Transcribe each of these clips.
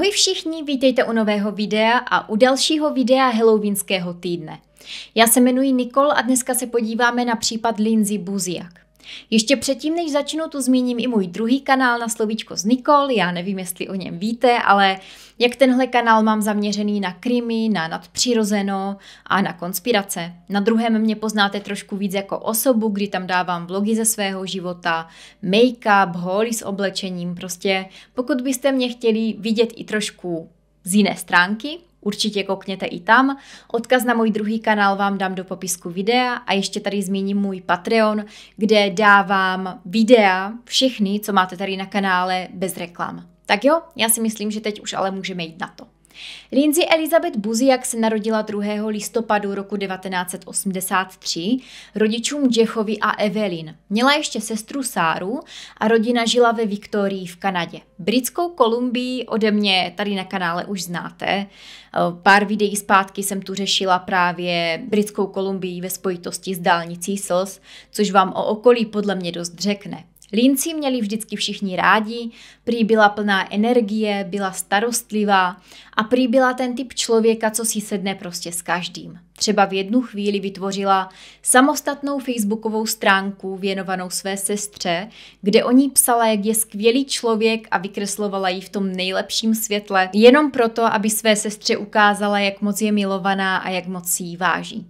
Ahoj všichni, vítejte u nového videa a u dalšího videa halloweenského týdne. Já se jmenuji Nikol a dneska se podíváme na případ Lindsay Buziak. Ještě předtím, než začnu, tu zmíním i můj druhý kanál na slovíčko z Nikol. Já nevím, jestli o něm víte, ale jak tenhle kanál mám zaměřený na krimi, na nadpřirozeno a na konspirace. Na druhém mě poznáte trošku víc jako osobu, kdy tam dávám vlogy ze svého života, make-up, holy s oblečením, prostě pokud byste mě chtěli vidět i trošku z jiné stránky, Určitě koukněte i tam. Odkaz na můj druhý kanál vám dám do popisku videa a ještě tady zmíním můj Patreon, kde dávám videa, všechny, co máte tady na kanále, bez reklam. Tak jo, já si myslím, že teď už ale můžeme jít na to. Lindsay Elizabeth Buziak se narodila 2. listopadu roku 1983 rodičům Jeffovi a Evelyn. Měla ještě sestru Sáru a rodina žila ve Viktorii v Kanadě. Britskou Kolumbii ode mě tady na kanále už znáte. Eh, pár videí zpátky jsem tu řešila právě Britskou Kolumbii ve spojitosti s dálnicí slz, což vám o okolí podle mě dost řekne. Linci měli vždycky všichni rádi, prý byla plná energie, byla starostlivá a prý byla ten typ člověka, co si sedne prostě s každým. Třeba v jednu chvíli vytvořila samostatnou facebookovou stránku věnovanou své sestře, kde o ní psala, jak je skvělý člověk a vykreslovala ji v tom nejlepším světle, jenom proto, aby své sestře ukázala, jak moc je milovaná a jak moc si ji váží.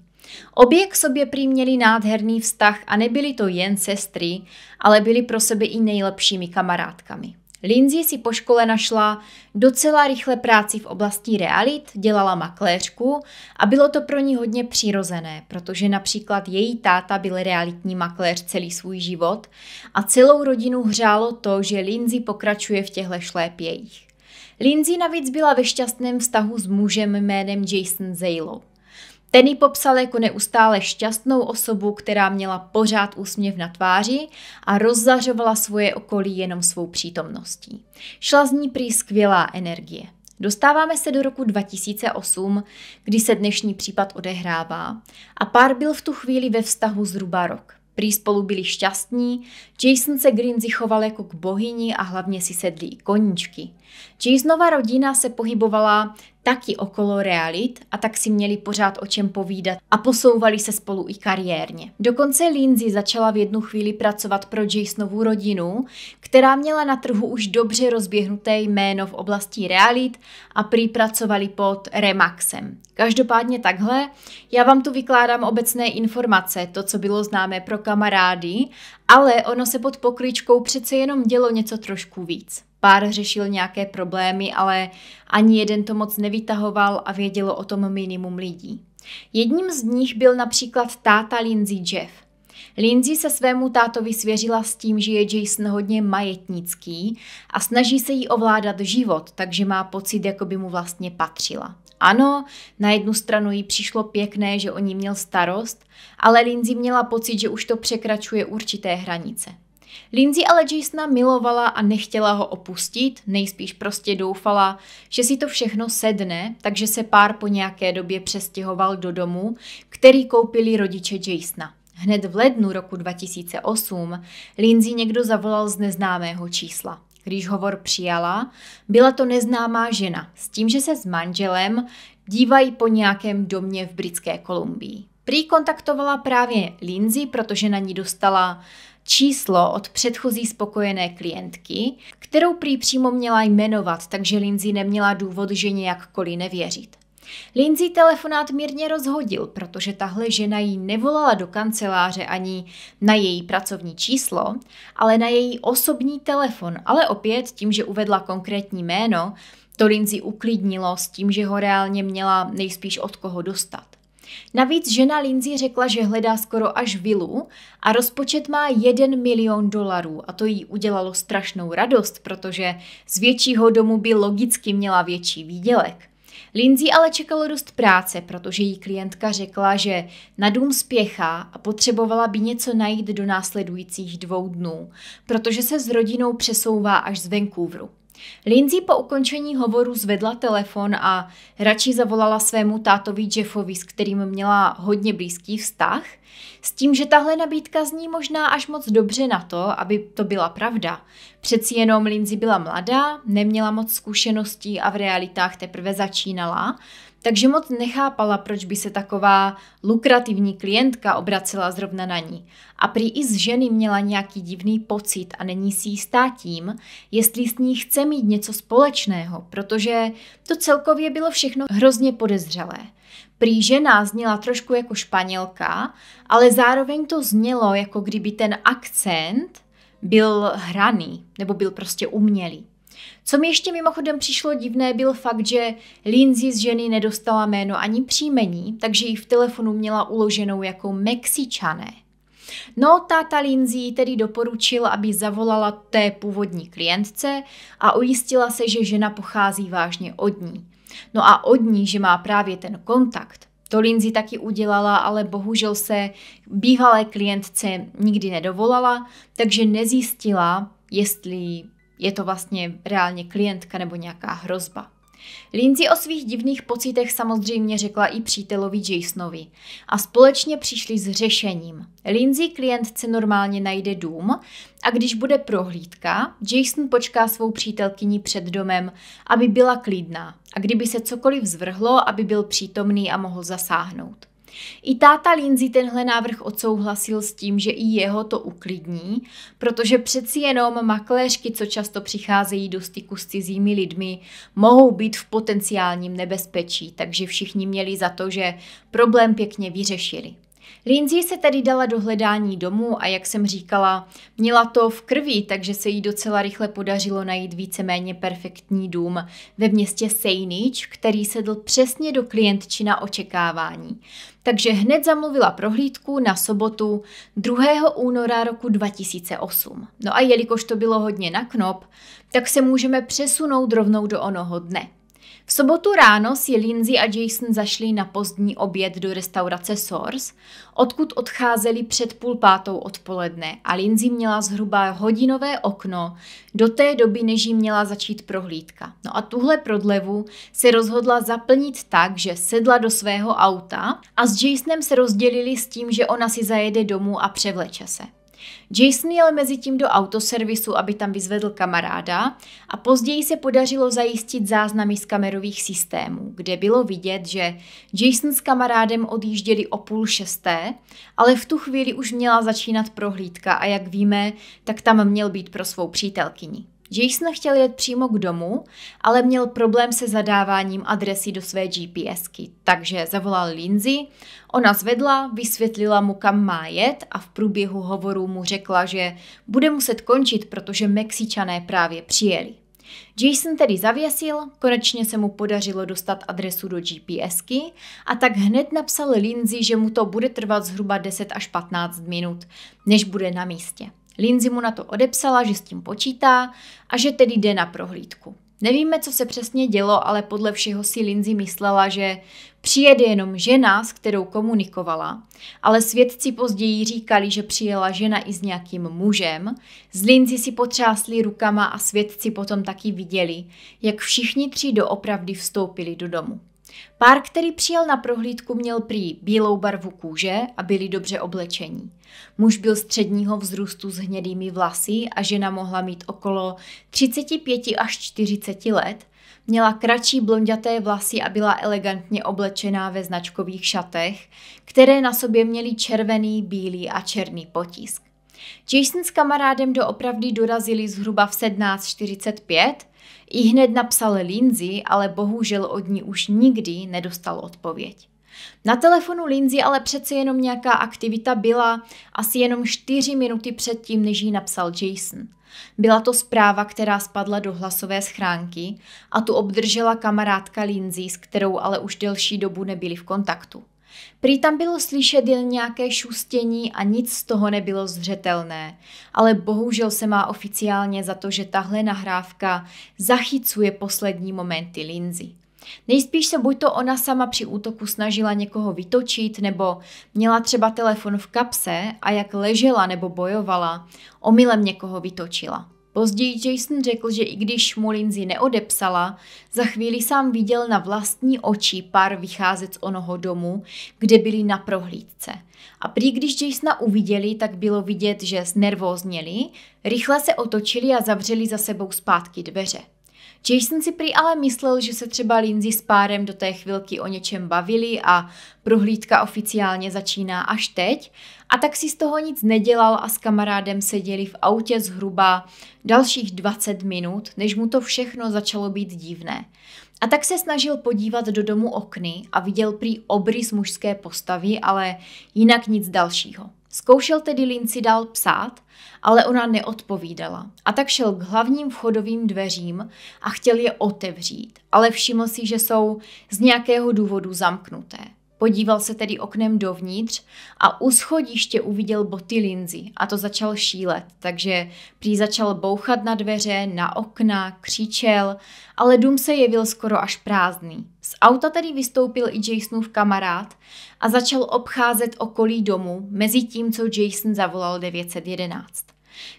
Obě k sobě prý měli nádherný vztah a nebyly to jen sestry, ale byly pro sebe i nejlepšími kamarádkami. Lindsay si po škole našla docela rychle práci v oblasti realit, dělala makléřku a bylo to pro ní hodně přirozené, protože například její táta byl realitní makléř celý svůj život a celou rodinu hřálo to, že Lindsay pokračuje v těchto šlépějích. Lindsay navíc byla ve šťastném vztahu s mužem jménem Jason Zaylo. Ten ji popsal jako neustále šťastnou osobu, která měla pořád úsměv na tváři a rozzařovala svoje okolí jenom svou přítomností. Šla z ní prý skvělá energie. Dostáváme se do roku 2008, kdy se dnešní případ odehrává a pár byl v tu chvíli ve vztahu zhruba rok. Prý spolu byli šťastní, Jason se Grinzi choval jako k bohyni a hlavně si sedli i koníčky. Jasonova rodina se pohybovala taky okolo realit a tak si měli pořád o čem povídat a posouvali se spolu i kariérně. Dokonce Lindsay začala v jednu chvíli pracovat pro Jasonovu rodinu, která měla na trhu už dobře rozběhnuté jméno v oblasti realit a prý pracovali pod Remaxem. Každopádně takhle, já vám tu vykládám obecné informace, to, co bylo známé pro kamarády, ale ono se pod pokryčkou přece jenom dělo něco trošku víc pár řešil nějaké problémy, ale ani jeden to moc nevytahoval a vědělo o tom minimum lidí. Jedním z nich byl například táta Lindsay Jeff. Lindsay se svému tátovi svěřila s tím, že je Jason hodně majetnický a snaží se jí ovládat život, takže má pocit, jako by mu vlastně patřila. Ano, na jednu stranu jí přišlo pěkné, že o ní měl starost, ale Lindsay měla pocit, že už to překračuje určité hranice. Lindsay ale Jasona milovala a nechtěla ho opustit, nejspíš prostě doufala, že si to všechno sedne, takže se pár po nějaké době přestěhoval do domu, který koupili rodiče Jasona. Hned v lednu roku 2008 Lindsay někdo zavolal z neznámého čísla. Když hovor přijala, byla to neznámá žena s tím, že se s manželem dívají po nějakém domě v Britské Kolumbii. Prý kontaktovala právě Lindsay, protože na ní dostala číslo od předchozí spokojené klientky, kterou prý přímo měla jmenovat, takže Lindsay neměla důvod, že nějakkoliv nevěřit. Lindsay telefonát mírně rozhodil, protože tahle žena jí nevolala do kanceláře ani na její pracovní číslo, ale na její osobní telefon, ale opět tím, že uvedla konkrétní jméno, to Lindsay uklidnilo s tím, že ho reálně měla nejspíš od koho dostat. Navíc žena Lindsay řekla, že hledá skoro až vilu a rozpočet má 1 milion dolarů a to jí udělalo strašnou radost, protože z většího domu by logicky měla větší výdělek. Lindsay ale čekalo dost práce, protože jí klientka řekla, že na dům spěchá a potřebovala by něco najít do následujících dvou dnů, protože se s rodinou přesouvá až z Vancouveru. Lindsay po ukončení hovoru zvedla telefon a radši zavolala svému tátovi Jeffovi, s kterým měla hodně blízký vztah, s tím, že tahle nabídka zní možná až moc dobře na to, aby to byla pravda. Přeci jenom Lindsay byla mladá, neměla moc zkušeností a v realitách teprve začínala, takže moc nechápala, proč by se taková lukrativní klientka obracela zrovna na ní. A prý i z ženy měla nějaký divný pocit a není si jistá tím, jestli s ní chce mít něco společného, protože to celkově bylo všechno hrozně podezřelé. Prý žena zněla trošku jako španělka, ale zároveň to znělo, jako kdyby ten akcent byl hraný, nebo byl prostě umělý. Co mi ještě mimochodem přišlo divné, byl fakt, že Lindsay z ženy nedostala jméno ani příjmení, takže ji v telefonu měla uloženou jako Mexičané. No, táta Lindsay tedy doporučil, aby zavolala té původní klientce a ujistila se, že žena pochází vážně od ní. No a od ní, že má právě ten kontakt. To Lindsay taky udělala, ale bohužel se bývalé klientce nikdy nedovolala, takže nezjistila, jestli je to vlastně reálně klientka nebo nějaká hrozba. Lindsay o svých divných pocitech samozřejmě řekla i přítelovi Jasonovi a společně přišli s řešením. Lindsay klientce normálně najde dům a když bude prohlídka, Jason počká svou přítelkyni před domem, aby byla klidná a kdyby se cokoliv zvrhlo, aby byl přítomný a mohl zasáhnout. I táta Lindsay tenhle návrh odsouhlasil s tím, že i jeho to uklidní, protože přeci jenom makléřky, co často přicházejí do styku s cizími lidmi, mohou být v potenciálním nebezpečí, takže všichni měli za to, že problém pěkně vyřešili. Lindsay se tedy dala do hledání domu a jak jsem říkala, měla to v krvi, takže se jí docela rychle podařilo najít víceméně perfektní dům ve městě Sejnič, který sedl přesně do klientčina očekávání. Takže hned zamluvila prohlídku na sobotu 2. února roku 2008. No a jelikož to bylo hodně na knop, tak se můžeme přesunout rovnou do onoho dne – v sobotu ráno si Lindsay a Jason zašli na pozdní oběd do restaurace Source, odkud odcházeli před půl pátou odpoledne a Lindsay měla zhruba hodinové okno do té doby, než jí měla začít prohlídka. No a tuhle prodlevu se rozhodla zaplnit tak, že sedla do svého auta a s Jasonem se rozdělili s tím, že ona si zajede domů a převleče se. Jason jel mezi tím do autoservisu, aby tam vyzvedl kamaráda a později se podařilo zajistit záznamy z kamerových systémů, kde bylo vidět, že Jason s kamarádem odjížděli o půl šesté, ale v tu chvíli už měla začínat prohlídka a jak víme, tak tam měl být pro svou přítelkyni. Jason chtěl jet přímo k domu, ale měl problém se zadáváním adresy do své GPSky, takže zavolal Lindsay, ona zvedla, vysvětlila mu, kam má jet a v průběhu hovoru mu řekla, že bude muset končit, protože Mexičané právě přijeli. Jason tedy zavěsil, konečně se mu podařilo dostat adresu do GPSky a tak hned napsal Lindsay, že mu to bude trvat zhruba 10 až 15 minut, než bude na místě. Lindsay mu na to odepsala, že s tím počítá a že tedy jde na prohlídku. Nevíme, co se přesně dělo, ale podle všeho si Lindsay myslela, že přijede jenom žena, s kterou komunikovala, ale svědci později říkali, že přijela žena i s nějakým mužem. Z Lindsay si potřásli rukama a svědci potom taky viděli, jak všichni tři doopravdy vstoupili do domu. Pár, který přijel na prohlídku, měl prý bílou barvu kůže a byli dobře oblečení. Muž byl středního vzrůstu s hnědými vlasy a žena mohla mít okolo 35 až 40 let, Měla kratší blondaté vlasy a byla elegantně oblečená ve značkových šatech, které na sobě měly červený, bílý a černý potisk. Jason s kamarádem doopravdy dorazili zhruba v 17.45 i hned napsal Lindsay, ale bohužel od ní už nikdy nedostal odpověď. Na telefonu Lindsay ale přece jenom nějaká aktivita byla asi jenom 4 minuty předtím, než ji napsal Jason. Byla to zpráva, která spadla do hlasové schránky a tu obdržela kamarádka Lindsay, s kterou ale už delší dobu nebyli v kontaktu. Prý tam bylo slyšet jen nějaké šustění a nic z toho nebylo zřetelné, ale bohužel se má oficiálně za to, že tahle nahrávka zachycuje poslední momenty Lindsay. Nejspíš se buď to ona sama při útoku snažila někoho vytočit, nebo měla třeba telefon v kapse a jak ležela nebo bojovala, omylem někoho vytočila. Později Jason řekl, že i když mu Lindsay neodepsala, za chvíli sám viděl na vlastní oči pár vycházet z onoho domu, kde byli na prohlídce. A prý když Jasona uviděli, tak bylo vidět, že znervózněli, rychle se otočili a zavřeli za sebou zpátky dveře. Jason si prý ale myslel, že se třeba Lindsay s párem do té chvilky o něčem bavili a prohlídka oficiálně začíná až teď a tak si z toho nic nedělal a s kamarádem seděli v autě zhruba dalších 20 minut, než mu to všechno začalo být divné. A tak se snažil podívat do domu okny a viděl prý obrys mužské postavy, ale jinak nic dalšího. Zkoušel tedy Linci dál psát, ale ona neodpovídala. A tak šel k hlavním vchodovým dveřím a chtěl je otevřít, ale všiml si, že jsou z nějakého důvodu zamknuté. Podíval se tedy oknem dovnitř a u schodiště uviděl boty Lindsay a to začal šílet, takže prý začal bouchat na dveře, na okna, křičel, ale dům se jevil skoro až prázdný. Z auta tedy vystoupil i Jasonův kamarád a začal obcházet okolí domu mezi tím, co Jason zavolal 911.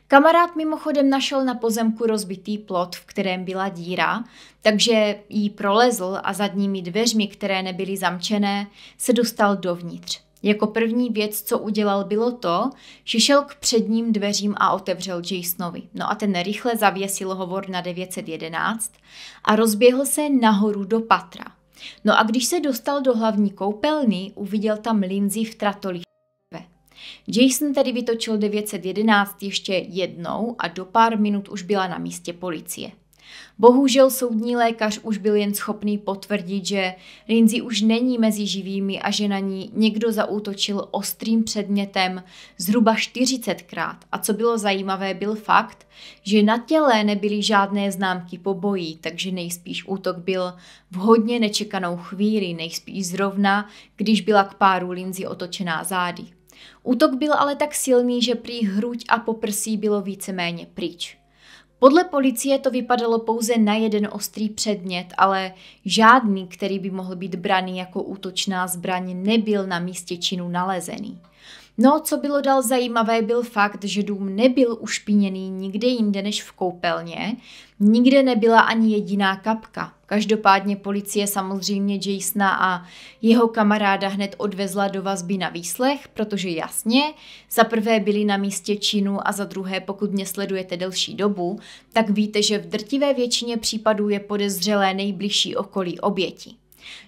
Kamarád mimochodem našel na pozemku rozbitý plot, v kterém byla díra, takže jí prolezl a zadními dveřmi, které nebyly zamčené, se dostal dovnitř. Jako první věc, co udělal, bylo to, že šel k předním dveřím a otevřel Jasonovi. No a ten rychle zavěsil hovor na 911 a rozběhl se nahoru do patra. No a když se dostal do hlavní koupelny, uviděl tam Lindsay v tratoli Jason tedy vytočil 911 ještě jednou a do pár minut už byla na místě policie. Bohužel soudní lékař už byl jen schopný potvrdit, že Lindsay už není mezi živými a že na ní někdo zaútočil ostrým předmětem zhruba 40krát. A co bylo zajímavé, byl fakt, že na těle nebyly žádné známky pobojí, takže nejspíš útok byl v hodně nečekanou chvíli, nejspíš zrovna, když byla k páru Lindsay otočená zády. Útok byl ale tak silný, že prý hruď a poprsí bylo víceméně pryč. Podle policie to vypadalo pouze na jeden ostrý předmět, ale žádný, který by mohl být braný jako útočná zbraň, nebyl na místě činu nalezený. No, co bylo dal zajímavé, byl fakt, že dům nebyl ušpiněný nikde jinde než v koupelně, nikde nebyla ani jediná kapka. Každopádně policie samozřejmě Jasona a jeho kamaráda hned odvezla do vazby na výslech, protože jasně, za prvé byli na místě činu a za druhé, pokud mě sledujete delší dobu, tak víte, že v drtivé většině případů je podezřelé nejbližší okolí oběti.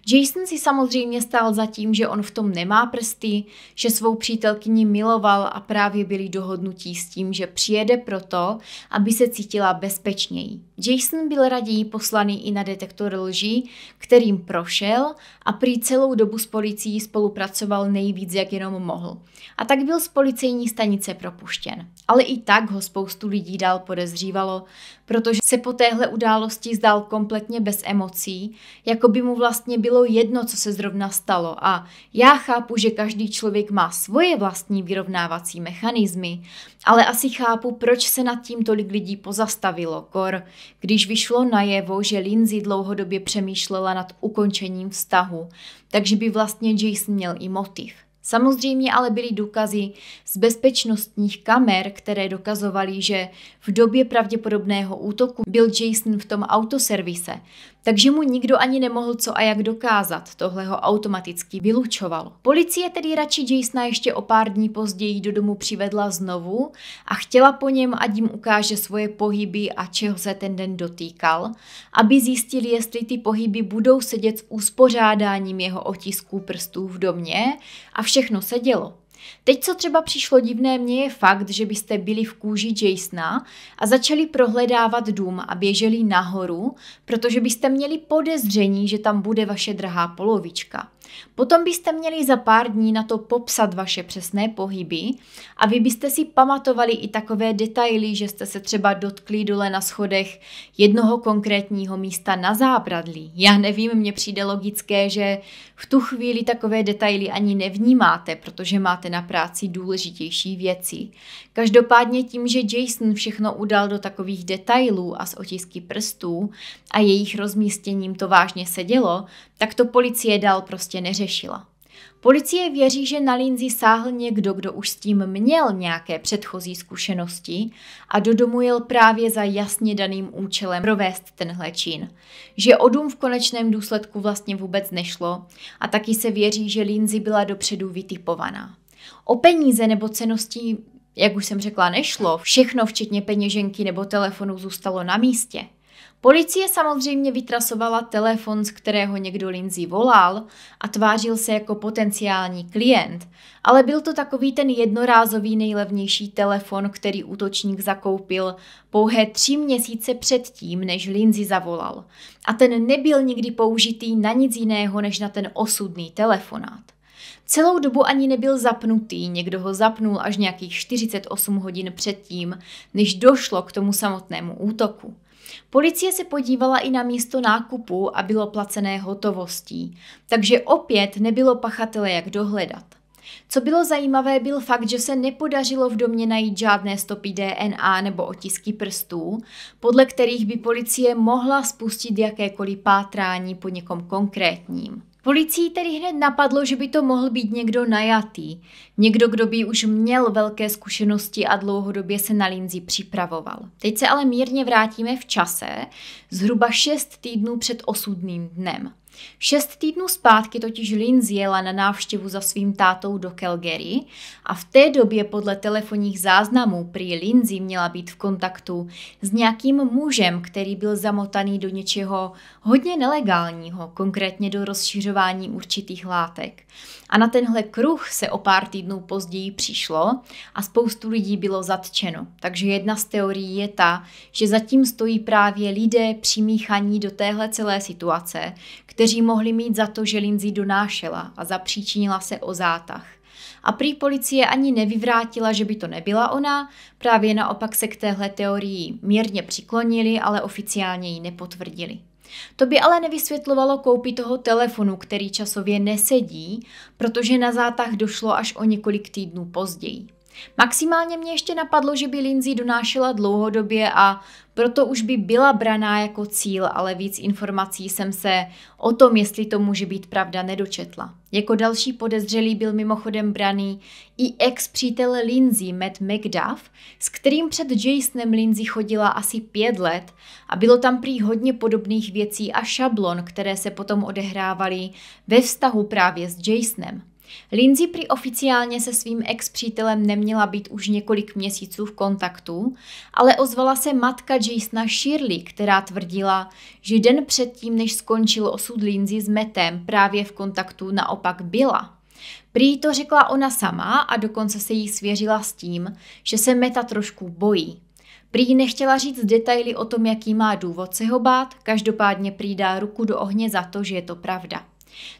Jason si samozřejmě stál za tím, že on v tom nemá prsty, že svou přítelkyni miloval a právě byli dohodnutí s tím, že přijede proto, aby se cítila bezpečněji. Jason byl raději poslaný i na detektor lží, kterým prošel a prý celou dobu s policií spolupracoval nejvíc, jak jenom mohl. A tak byl z policejní stanice propuštěn. Ale i tak ho spoustu lidí dál podezřívalo, protože se po téhle události zdál kompletně bez emocí, jako by mu vlastně vlastně bylo jedno, co se zrovna stalo a já chápu, že každý člověk má svoje vlastní vyrovnávací mechanismy, ale asi chápu, proč se nad tím tolik lidí pozastavilo, kor, když vyšlo najevo, že Lindsay dlouhodobě přemýšlela nad ukončením vztahu, takže by vlastně Jason měl i motiv. Samozřejmě ale byly důkazy z bezpečnostních kamer, které dokazovaly, že v době pravděpodobného útoku byl Jason v tom autoservise, takže mu nikdo ani nemohl co a jak dokázat, tohle ho automaticky vylučovalo. Policie tedy radši Jasona ještě o pár dní později do domu přivedla znovu a chtěla po něm, ať jim ukáže svoje pohyby a čeho se ten den dotýkal, aby zjistili, jestli ty pohyby budou sedět s uspořádáním jeho otisků prstů v domě a všechno se dělo. Teď, co třeba přišlo divné mně, je fakt, že byste byli v kůži Jasona a začali prohledávat dům a běželi nahoru, protože byste měli podezření, že tam bude vaše drahá polovička. Potom byste měli za pár dní na to popsat vaše přesné pohyby a vy byste si pamatovali i takové detaily, že jste se třeba dotkli dole na schodech jednoho konkrétního místa na zábradlí. Já nevím, mně přijde logické, že v tu chvíli takové detaily ani nevnímáte, protože máte na práci důležitější věci. Každopádně tím, že Jason všechno udal do takových detailů a z otisky prstů a jejich rozmístěním to vážně sedělo, tak to policie dal prostě neřešila. Policie věří, že na Lindsay sáhl někdo, kdo už s tím měl nějaké předchozí zkušenosti a do domu jel právě za jasně daným účelem provést tenhle čin. Že o dům v konečném důsledku vlastně vůbec nešlo a taky se věří, že Lindsay byla dopředu vytipovaná. O peníze nebo cenosti, jak už jsem řekla, nešlo, všechno včetně peněženky nebo telefonu zůstalo na místě – Policie samozřejmě vytrasovala telefon, z kterého někdo Lindsay volal a tvářil se jako potenciální klient, ale byl to takový ten jednorázový nejlevnější telefon, který útočník zakoupil pouhé tři měsíce předtím, než Lindsay zavolal. A ten nebyl nikdy použitý na nic jiného než na ten osudný telefonát. Celou dobu ani nebyl zapnutý, někdo ho zapnul až nějakých 48 hodin předtím, než došlo k tomu samotnému útoku. Policie se podívala i na místo nákupu a bylo placené hotovostí, takže opět nebylo pachatele jak dohledat. Co bylo zajímavé, byl fakt, že se nepodařilo v domě najít žádné stopy DNA nebo otisky prstů, podle kterých by policie mohla spustit jakékoliv pátrání po někom konkrétním. Policii tedy hned napadlo, že by to mohl být někdo najatý, někdo, kdo by už měl velké zkušenosti a dlouhodobě se na Lindsay připravoval. Teď se ale mírně vrátíme v čase, zhruba 6 týdnů před osudným dnem. Šest týdnů zpátky totiž Lindsay jela na návštěvu za svým tátou do Calgary a v té době podle telefonních záznamů prý Lindsay měla být v kontaktu s nějakým mužem, který byl zamotaný do něčeho hodně nelegálního, konkrétně do rozšiřování určitých látek. A na tenhle kruh se o pár týdnů později přišlo a spoustu lidí bylo zatčeno. Takže jedna z teorií je ta, že zatím stojí právě lidé přimíchaní do téhle celé situace, kteří kteří mohli mít za to, že Lindsay donášela a zapříčinila se o zátah. A prý policie ani nevyvrátila, že by to nebyla ona, právě naopak se k téhle teorii mírně přiklonili, ale oficiálně ji nepotvrdili. To by ale nevysvětlovalo koupi toho telefonu, který časově nesedí, protože na zátah došlo až o několik týdnů později. Maximálně mě ještě napadlo, že by Lindsay donášela dlouhodobě a proto už by byla braná jako cíl, ale víc informací jsem se o tom, jestli to může být pravda, nedočetla. Jako další podezřelý byl mimochodem braný i ex-přítel Lindsay, Matt McDuff, s kterým před Jasonem Lindsay chodila asi pět let a bylo tam prý hodně podobných věcí a šablon, které se potom odehrávaly ve vztahu právě s Jasonem. Lindsay prý oficiálně se svým ex-přítelem neměla být už několik měsíců v kontaktu, ale ozvala se matka Jasona Shirley, která tvrdila, že den předtím, než skončil osud Lindsay s Metem, právě v kontaktu naopak byla. Prý to řekla ona sama a dokonce se jí svěřila s tím, že se Meta trošku bojí. Prý nechtěla říct detaily o tom, jaký má důvod se ho bát, každopádně prý dá ruku do ohně za to, že je to pravda.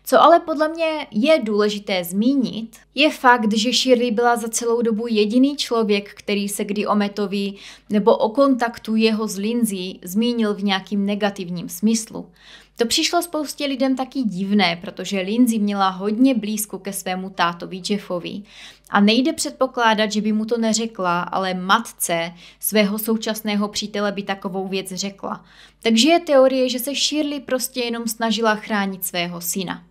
Co ale podle mě je důležité zmínit, je fakt, že Shirley byla za celou dobu jediný člověk, který se kdy o Metovi nebo o kontaktu jeho s Lindsay zmínil v nějakým negativním smyslu. To přišlo spoustě lidem taky divné, protože Lindsay měla hodně blízko ke svému tátovi Jeffovi a nejde předpokládat, že by mu to neřekla, ale matce svého současného přítele by takovou věc řekla. Takže je teorie, že se Shirley prostě jenom snažila chránit svého syna.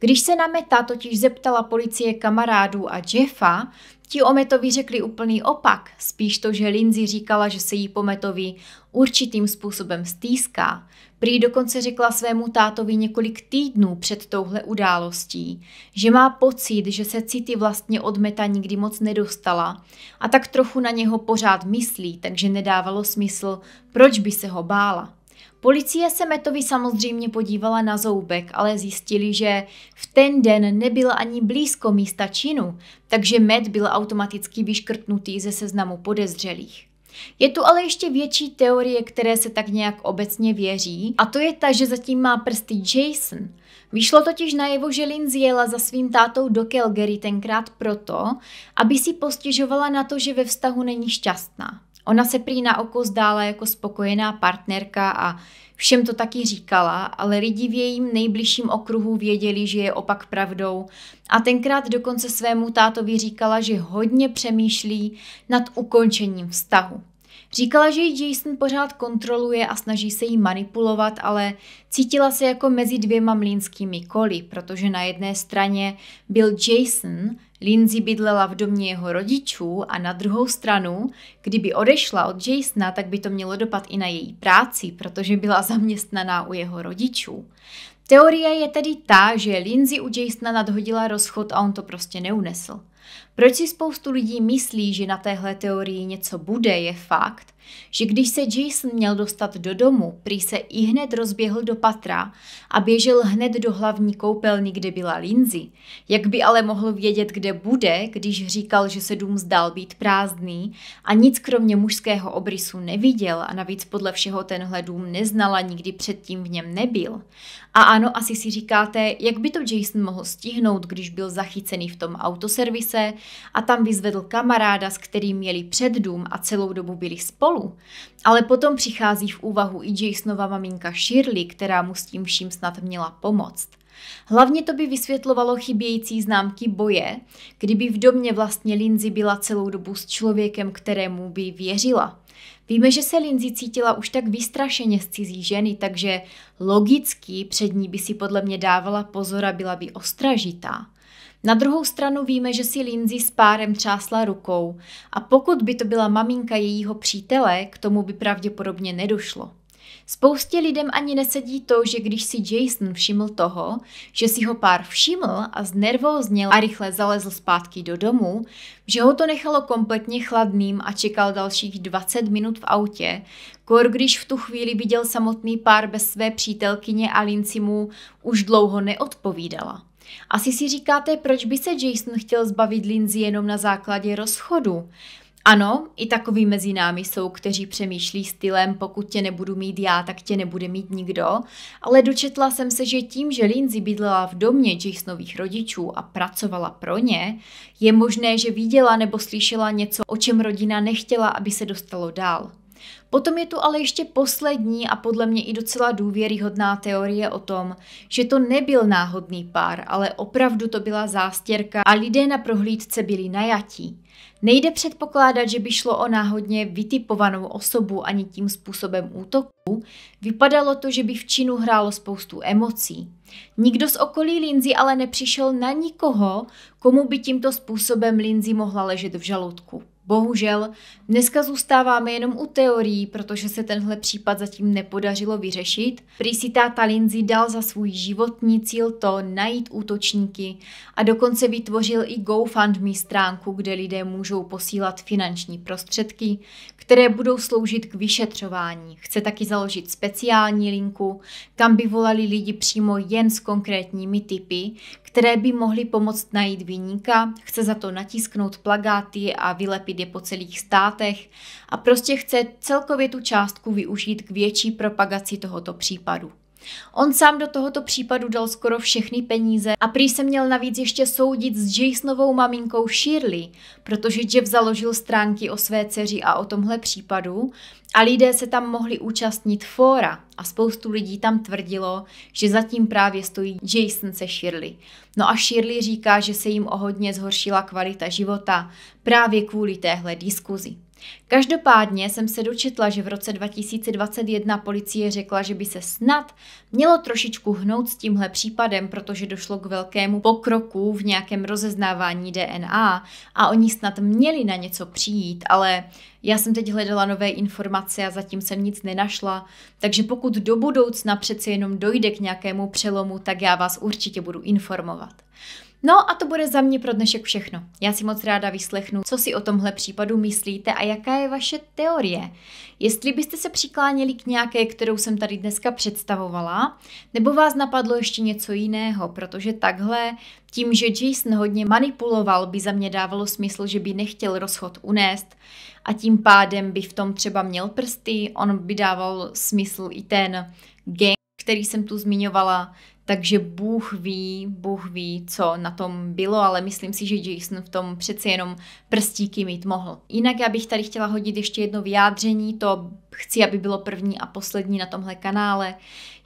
Když se na Meta totiž zeptala policie kamarádů a Jeffa, ti o Metovi řekli úplný opak, spíš to, že Lindsay říkala, že se jí po Metovi určitým způsobem stýská, Prý dokonce řekla svému tátovi několik týdnů před touhle událostí, že má pocit, že se city vlastně od Meta nikdy moc nedostala a tak trochu na něho pořád myslí, takže nedávalo smysl, proč by se ho bála. Policie se Metovi samozřejmě podívala na zoubek, ale zjistili, že v ten den nebyl ani blízko místa činu, takže Met byl automaticky vyškrtnutý ze seznamu podezřelých. Je tu ale ještě větší teorie, které se tak nějak obecně věří, a to je ta, že zatím má prsty Jason. Vyšlo totiž najevo, že Lynn jela za svým tátou do Calgary tenkrát proto, aby si postěžovala na to, že ve vztahu není šťastná. Ona se prý na oko zdála jako spokojená partnerka a všem to taky říkala, ale lidi v jejím nejbližším okruhu věděli, že je opak pravdou a tenkrát dokonce svému tátovi říkala, že hodně přemýšlí nad ukončením vztahu. Říkala, že ji Jason pořád kontroluje a snaží se jí manipulovat, ale cítila se jako mezi dvěma mlínskými koly, protože na jedné straně byl Jason, Lindsay bydlela v domě jeho rodičů a na druhou stranu, kdyby odešla od Jasona, tak by to mělo dopad i na její práci, protože byla zaměstnaná u jeho rodičů. Teorie je tedy ta, že Lindsay u Jasona nadhodila rozchod a on to prostě neunesl. Proč si spoustu lidí myslí, že na téhle teorii něco bude, je fakt, že když se Jason měl dostat do domu, prý se i hned rozběhl do patra a běžel hned do hlavní koupelny, kde byla Lindsay. Jak by ale mohl vědět, kde bude, když říkal, že se dům zdal být prázdný a nic kromě mužského obrysu neviděl a navíc podle všeho tenhle dům neznala, nikdy předtím v něm nebyl. A ano, asi si říkáte, jak by to Jason mohl stihnout, když byl zachycený v tom autoservise a tam vyzvedl kamaráda, s kterým měli před dům a celou dobu byli spolu spolu. Ale potom přichází v úvahu i Jasonova maminka Shirley, která mu s tím vším snad měla pomoct. Hlavně to by vysvětlovalo chybějící známky boje, kdyby v domě vlastně Lindsay byla celou dobu s člověkem, kterému by věřila. Víme, že se Lindsay cítila už tak vystrašeně z cizí ženy, takže logicky před ní by si podle mě dávala pozor a byla by ostražitá. Na druhou stranu víme, že si Lindsay s párem třásla rukou a pokud by to byla maminka jejího přítele, k tomu by pravděpodobně nedošlo. Spoustě lidem ani nesedí to, že když si Jason všiml toho, že si ho pár všiml a znervózněl a rychle zalezl zpátky do domu, že ho to nechalo kompletně chladným a čekal dalších 20 minut v autě, kor když v tu chvíli viděl samotný pár bez své přítelkyně a Linci mu už dlouho neodpovídala. Asi si říkáte, proč by se Jason chtěl zbavit Lindsay jenom na základě rozchodu. Ano, i takový mezi námi jsou, kteří přemýšlí stylem, pokud tě nebudu mít já, tak tě nebude mít nikdo, ale dočetla jsem se, že tím, že Lindsay bydlela v domě Jasonových rodičů a pracovala pro ně, je možné, že viděla nebo slyšela něco, o čem rodina nechtěla, aby se dostalo dál. Potom je tu ale ještě poslední a podle mě i docela důvěryhodná teorie o tom, že to nebyl náhodný pár, ale opravdu to byla zástěrka a lidé na prohlídce byli najatí. Nejde předpokládat, že by šlo o náhodně vytipovanou osobu ani tím způsobem útoku, vypadalo to, že by v činu hrálo spoustu emocí. Nikdo z okolí Lindsay ale nepřišel na nikoho, komu by tímto způsobem Lindsay mohla ležet v žaludku. Bohužel, dneska zůstáváme jenom u teorií, protože se tenhle případ zatím nepodařilo vyřešit. Prý si táta Lindsay dal za svůj životní cíl to najít útočníky a dokonce vytvořil i GoFundMe stránku, kde lidé můžou posílat finanční prostředky, které budou sloužit k vyšetřování. Chce taky založit speciální linku, kam by volali lidi přímo jen s konkrétními typy, které by mohly pomoct najít vyníka, chce za to natisknout plagáty a vylepit je po celých státech a prostě chce celkově tu částku využít k větší propagaci tohoto případu. On sám do tohoto případu dal skoro všechny peníze a prý se měl navíc ještě soudit s Jasonovou maminkou Shirley, protože Jeff založil stránky o své dceři a o tomhle případu a lidé se tam mohli účastnit fóra a spoustu lidí tam tvrdilo, že zatím právě stojí Jason se Shirley. No a Shirley říká, že se jim o hodně zhoršila kvalita života právě kvůli téhle diskuzi. Každopádně jsem se dočetla, že v roce 2021 policie řekla, že by se snad mělo trošičku hnout s tímhle případem, protože došlo k velkému pokroku v nějakém rozeznávání DNA a oni snad měli na něco přijít, ale já jsem teď hledala nové informace a zatím jsem nic nenašla, takže pokud do budoucna přeci jenom dojde k nějakému přelomu, tak já vás určitě budu informovat. No a to bude za mě pro dnešek všechno. Já si moc ráda vyslechnu, co si o tomhle případu myslíte a jaká je vaše teorie. Jestli byste se přikláněli k nějaké, kterou jsem tady dneska představovala, nebo vás napadlo ještě něco jiného, protože takhle tím, že Jason hodně manipuloval, by za mě dávalo smysl, že by nechtěl rozchod unést a tím pádem by v tom třeba měl prsty, on by dával smysl i ten gang, který jsem tu zmiňovala, takže Bůh ví, Bůh ví, co na tom bylo, ale myslím si, že Jason v tom přeci jenom prstíky mít mohl. Jinak já bych tady chtěla hodit ještě jedno vyjádření, to chci, aby bylo první a poslední na tomhle kanále.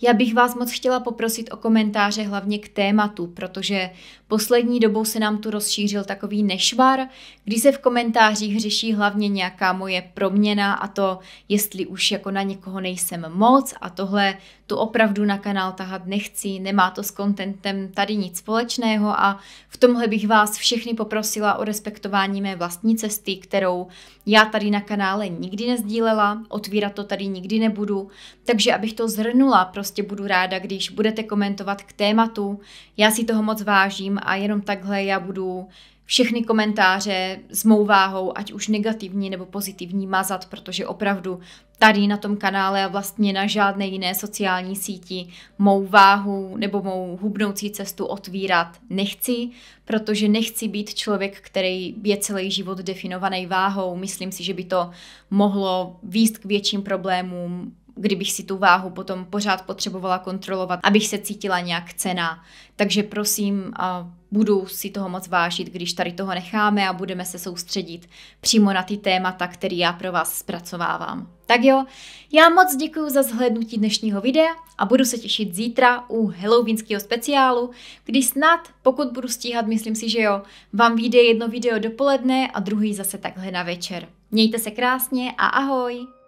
Já bych vás moc chtěla poprosit o komentáře hlavně k tématu, protože poslední dobou se nám tu rozšířil takový nešvar, kdy se v komentářích řeší hlavně nějaká moje proměna a to, jestli už jako na někoho nejsem moc a tohle tu opravdu na kanál tahat nechci, nemá to s kontentem tady nic společného a v tomhle bych vás všechny poprosila o respektování mé vlastní cesty, kterou já tady na kanále nikdy nezdílela, otvírat to tady nikdy nebudu, takže abych to zhrnula, prostě prostě budu ráda, když budete komentovat k tématu. Já si toho moc vážím a jenom takhle já budu všechny komentáře s mou váhou, ať už negativní nebo pozitivní, mazat, protože opravdu tady na tom kanále a vlastně na žádné jiné sociální síti mou váhu nebo mou hubnoucí cestu otvírat nechci, protože nechci být člověk, který je celý život definovaný váhou. Myslím si, že by to mohlo výst k větším problémům, kdybych si tu váhu potom pořád potřebovala kontrolovat, abych se cítila nějak cena, Takže prosím, budu si toho moc vážit, když tady toho necháme a budeme se soustředit přímo na ty témata, které já pro vás zpracovávám. Tak jo, já moc děkuji za zhlédnutí dnešního videa a budu se těšit zítra u halloweenského speciálu, kdy snad, pokud budu stíhat, myslím si, že jo, vám vyjde jedno video dopoledne a druhý zase takhle na večer. Mějte se krásně a ahoj!